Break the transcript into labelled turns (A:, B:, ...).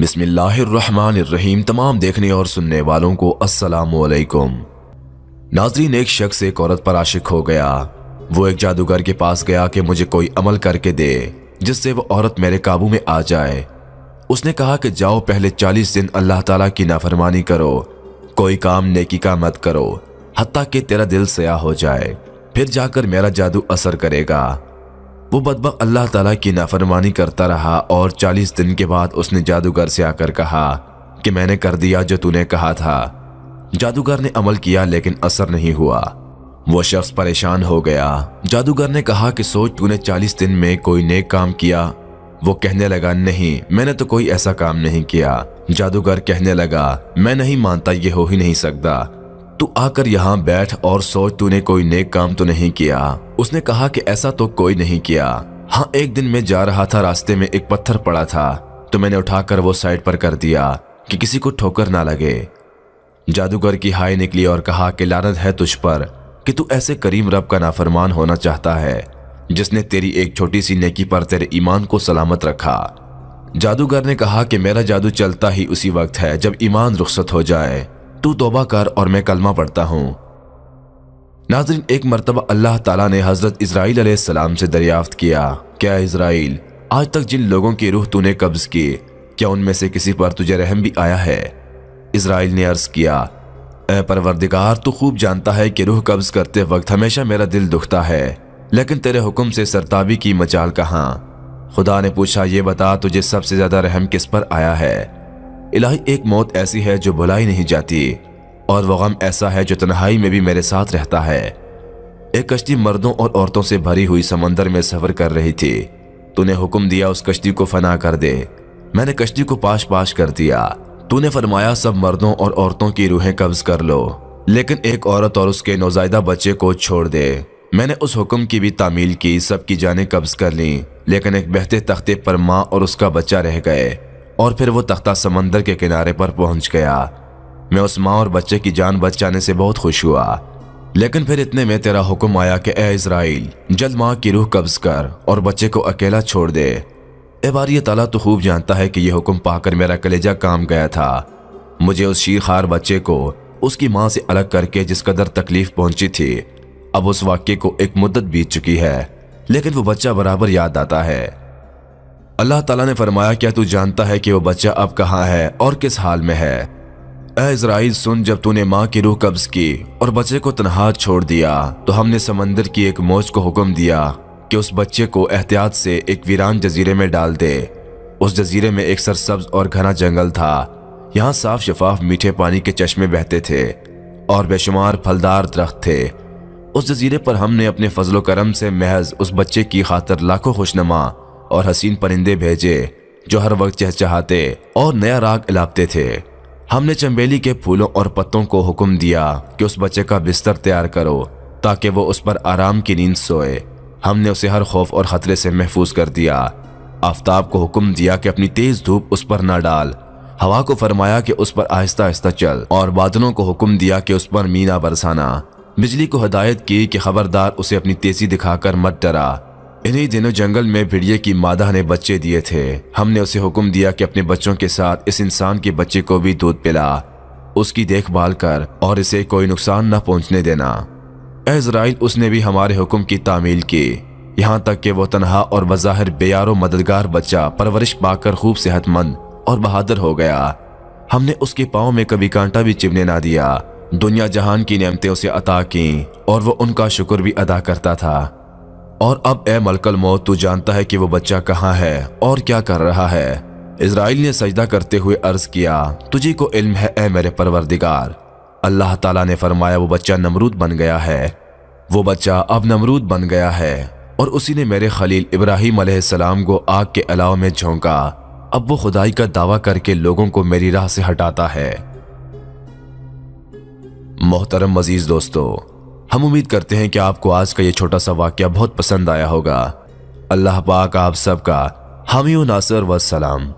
A: बिसमीम तमाम देखने और सुनने वालों को असलकुम नाजरीन एक शख्स एक औरत पर आशिक हो गया वो एक जादूगर के पास गया कि मुझे कोई अमल करके दे जिससे वो औरत मेरे काबू में आ जाए उसने कहा कि जाओ पहले चालीस दिन अल्लाह ताला की नाफरमानी करो कोई काम नेकी का मत करो हती कि तेरा दिल सया हो जाए फिर जाकर मेरा जादू असर करेगा वो बदबक अल्लाह तला की नाफरमानी करता रहा और चालीस दिन के बाद उसने जादूगर से आकर कहा कि मैंने कर दिया जो तूने कहा था जादूगर ने अमल किया लेकिन असर नहीं हुआ वो शख्स परेशान हो गया जादूगर ने कहा कि सोच तूने चालीस दिन में कोई नेक काम किया वो कहने लगा नहीं मैंने तो कोई ऐसा काम नहीं किया जादूगर कहने लगा मैं नहीं मानता ये हो ही नहीं सकता तू आकर यहाँ बैठ और सोच तूने कोई नेक काम तो नहीं किया उसने कहा कि ऐसा तो कोई नहीं किया हाँ एक दिन मैं जा रहा था रास्ते में एक पत्थर पड़ा था तो मैंने उठाकर वो साइड पर कर दिया कि किसी को ठोकर ना लगे जादूगर की हाय निकली और कहा कि लानत है तुझ पर कि तू ऐसे करीम रब का नाफरमान होना चाहता है जिसने तेरी एक छोटी सी नेकी पर तेरे ईमान को सलामत रखा जादूगर ने कहा कि मेरा जादू चलता ही उसी वक्त है जब ईमान रुख्सत हो जाए तू तोबा कर और मैं कलमा पढ़ता हूँ नाजरीन एक मरतबा अल्लाह तला ने हज़रत इसराइल सलाम से दरियाफ्त किया क्या इसराइल आज तक जिन लोगों की रूह तूने कब्ज की क्या उनमें से किसी पर तुझे रहम भी आया है इसराइल ने अर्ज किया ए परवरदिगार तू खूब जानता है कि रूह कब्ज करते वक्त हमेशा मेरा दिल दुखता है लेकिन तेरे हुक्म से सरताबी की मचाल कहाँ खुदा ने पूछा ये बता तुझे सबसे ज़्यादा रहम किस पर आया है इलाही एक मौत ऐसी है जो भुलाई नहीं जाती और वह गम ऐसा है जो तन्हाई में भी मेरे साथ रहता है एक कश्ती मर्दों और औरतों से भरी हुई समंदर में सफर कर रही थी तूने हुक्म दिया उस कश्ती को फना कर दे मैंने कश्ती को पाश पाश कर दिया तूने फरमाया सब मर्दों और औरतों की रूहें कब्ज कर लो लेकिन एक औरत और उसके नौजायदा बच्चे को छोड़ दे मैंने उस हुक्म की भी तामील की सबकी जाने कब्ज कर ली लेकिन एक बहते तख्ते पर माँ और उसका बच्चा रह गए और फिर वो तख्ता समंदर के किनारे पर पहुंच गया मैं उस माँ और बच्चे की जान बच जाने से बहुत खुश हुआ लेकिन फिर इतने में तेरा हुक्म आया कि ए इसराइल जल्द माँ की रूह कब्ज कर और बच्चे को अकेला छोड़ दे ए बार ये ताला तो खूब जानता है कि यह हुक्म पाकर मेरा कलेजा काम गया था मुझे उस शीरखार बच्चे को उसकी माँ से अलग करके जिस कदर तकलीफ पहुंची थी अब उस वाक्य को एक मुद्दत बीत चुकी है लेकिन वो बच्चा बराबर याद आता है अल्लाह ताला ने फरमाया क्या तू जानता है कि वो बच्चा अब कहाँ है और किस हाल में है इसराइल सुन जब तूने माँ की रूह कब्ज की और बच्चे को तनहा छोड़ दिया तो हमने समंदर की एक मौज को हुक्म दिया कि उस बच्चे को एहतियात से एक वीरान जजीरे में डाल दे उस जजीरे में एक सरसब्ज और घना जंगल था यहाँ साफ शफाफ मीठे पानी के चश्मे बहते थे और बेशुमार फलदार दरख्त थे उस जजीरे पर हमने अपने फजलो करम से महज उस बच्चे की खातर लाखों खुशनुमा और हसीन परिंदे भेजे जो हर वक्त चहचहाते और नया राग इलापते थे हमने चंबेली के फूलों और पत्तों को हुक्म दिया कि उस बच्चे का बिस्तर तैयार करो ताकि वो उस पर आराम की नींद सोए हमने उसे हर खौफ और खतरे से महफूज कर दिया आफ्ताब को हुक्म दिया कि अपनी तेज धूप उस पर ना डाल हवा को फरमाया कि उस पर आहिस्ता आहिस्ता चल और बादलों को हुक्म दिया कि उस पर मीना बरसाना बिजली को हदायत की कि खबरदार उसे अपनी तेजी दिखाकर मत डरा इन्हीं दिनों जंगल में भिड़िए की मादा ने बच्चे दिए थे हमने उसे हुक्म दिया कि अपने बच्चों के साथ इस इंसान के बच्चे को भी दूध पिला उसकी देखभाल कर और इसे कोई नुकसान न पहुंचने देना एजराइल उसने भी हमारे हुक्म की तामील की यहाँ तक कि वो तनहा और बज़ाहिर बेयारो मददगार बच्चा परवरिश पाकर खूब सेहतमंद और बहादुर हो गया हमने उसके पाँव में कभी कांटा भी चिमने ना दिया दुनिया जहान की नियमतें उसे अता की और वो उनका शुक्र भी अदा करता था और अब ए मलकल मौत तू जानता है कि वो बच्चा कहाँ है और क्या कर रहा है इसराइल ने सजदा करते हुए अर्ज किया तुझे को इल्म है ए मेरे परवरदिगार अल्लाह ताला ने फरमाया वो बच्चा नमरूद बन गया है वो बच्चा अब नमरूद बन गया है और उसी ने मेरे खलील इब्राहिम सलाम को आग के अलाव में झोंका अब वो खुदाई का दावा करके लोगों को मेरी राह से हटाता है मोहतरम मजीज दोस्तों हम उम्मीद करते हैं कि आपको आज का ये छोटा सा वाक्य बहुत पसंद आया होगा अल्लाह पाक आप सबका हामी नासर वसलाम